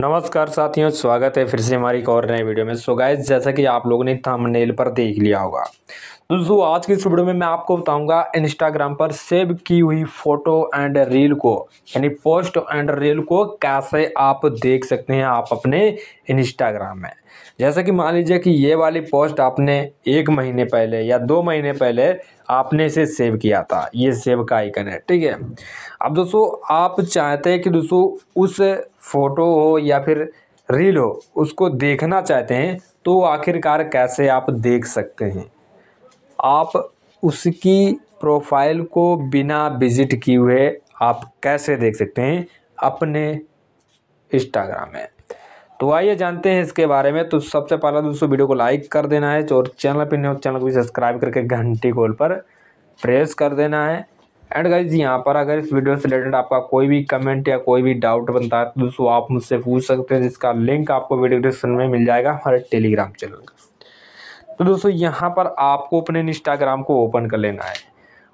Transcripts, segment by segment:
नमस्कार साथियों स्वागत है फिर से हमारी एक और नए वीडियो में सो गाइस जैसा कि आप लोगों ने थंबनेल पर देख लिया होगा दोस्तों आज की इस वीडियो में मैं आपको बताऊंगा इंस्टाग्राम पर सेव की हुई फ़ोटो एंड रील को यानी पोस्ट एंड रील को कैसे आप देख सकते हैं आप अपने इंस्टाग्राम में जैसा कि मान लीजिए कि ये वाली पोस्ट आपने एक महीने पहले या दो महीने पहले आपने इसे सेव किया था ये सेव का आइकन है ठीक है अब दोस्तों आप चाहते हैं कि दोस्तों उस फोटो हो या फिर रील हो उसको देखना चाहते हैं तो आखिरकार कैसे आप देख सकते हैं आप उसकी प्रोफाइल को बिना विजिट किए हुए आप कैसे देख सकते हैं अपने इंस्टाग्राम में तो आइए जानते हैं इसके बारे में तो सबसे पहला दोस्तों वीडियो को लाइक कर देना है और चैनल पर नहीं तो चैनल को भी सब्सक्राइब करके घंटी कॉल पर प्रेस कर देना है एंड गाइज यहाँ पर अगर इस वीडियो से रिलेटेड आपका कोई भी कमेंट या कोई भी डाउट बनता है तो दोस्तों आप मुझसे पूछ सकते हैं जिसका लिंक आपको वीडियो डिस्क्रिप्शन में मिल जाएगा हमारे टेलीग्राम चैनल का तो दोस्तों यहाँ पर आपको अपने इंस्टाग्राम को ओपन कर लेना है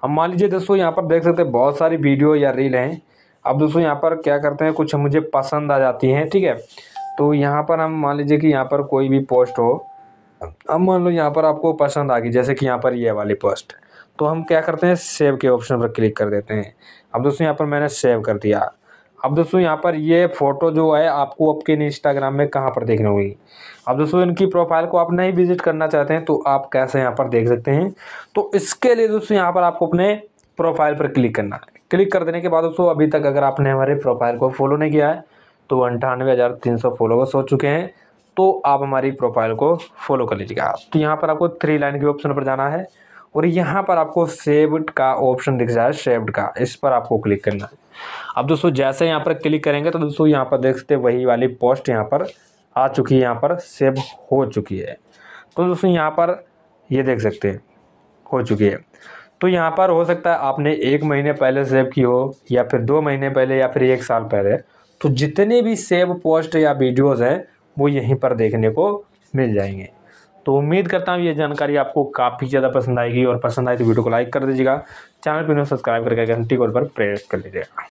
हम मान लीजिए दोस्तों यहाँ पर देख सकते हैं बहुत सारी वीडियो या रील हैं अब दोस्तों यहाँ पर क्या करते हैं कुछ मुझे पसंद आ जाती हैं ठीक है तो यहाँ पर हम मान लीजिए कि यहाँ पर कोई भी पोस्ट हो अब मान लो यहाँ पर आपको पसंद आ गई जैसे कि यहाँ पर ये वाली पोस्ट तो हम क्या करते हैं सेव के ऑप्शन पर क्लिक कर देते हैं अब दोस्तों यहाँ पर मैंने सेव कर दिया अब दोस्तों यहाँ पर ये फ़ोटो जो है आपको आपके इंस्टाग्राम में कहाँ पर देखने होगी अब दोस्तों इनकी प्रोफाइल को आप नहीं विजिट करना चाहते हैं तो आप कैसे यहाँ पर देख सकते हैं तो इसके लिए दोस्तों यहाँ पर आपको अपने प्रोफाइल पर क्लिक करना है क्लिक कर देने के बाद दोस्तों अभी तक अगर आपने हमारे प्रोफाइल को फॉलो नहीं किया है तो अंठानवे हज़ार तीन सौ फॉलोवर्स हो चुके हैं तो आप हमारी प्रोफाइल को फॉलो कर लीजिएगा तो यहाँ पर आपको थ्री लाइन के ऑप्शन पर जाना है और यहाँ पर आपको सेव्ड का ऑप्शन दिख जाए सेव्ड का इस पर आपको क्लिक करना है अब दोस्तों जैसे यहाँ पर क्लिक करेंगे तो दोस्तों यहाँ पर देख सकते वही वाली पोस्ट यहाँ पर आ चुकी है यहाँ पर सेव हो चुकी है तो दोस्तों यहाँ पर ये देख सकते हैं हो चुकी है तो यहाँ पर हो सकता है आपने एक महीने पहले सेव की हो या फिर दो महीने पहले या फिर एक साल पहले तो जितने भी सेव पोस्ट या वीडियोज़ हैं वो यहीं पर देखने को मिल जाएंगे तो उम्मीद करता हूँ ये जानकारी आपको काफ़ी ज़्यादा पसंद आएगी और पसंद आए तो वीडियो को लाइक कर दीजिएगा चैनल पर सब्सक्राइब करके घंटी कॉल पर प्रेस कर लीजिएगा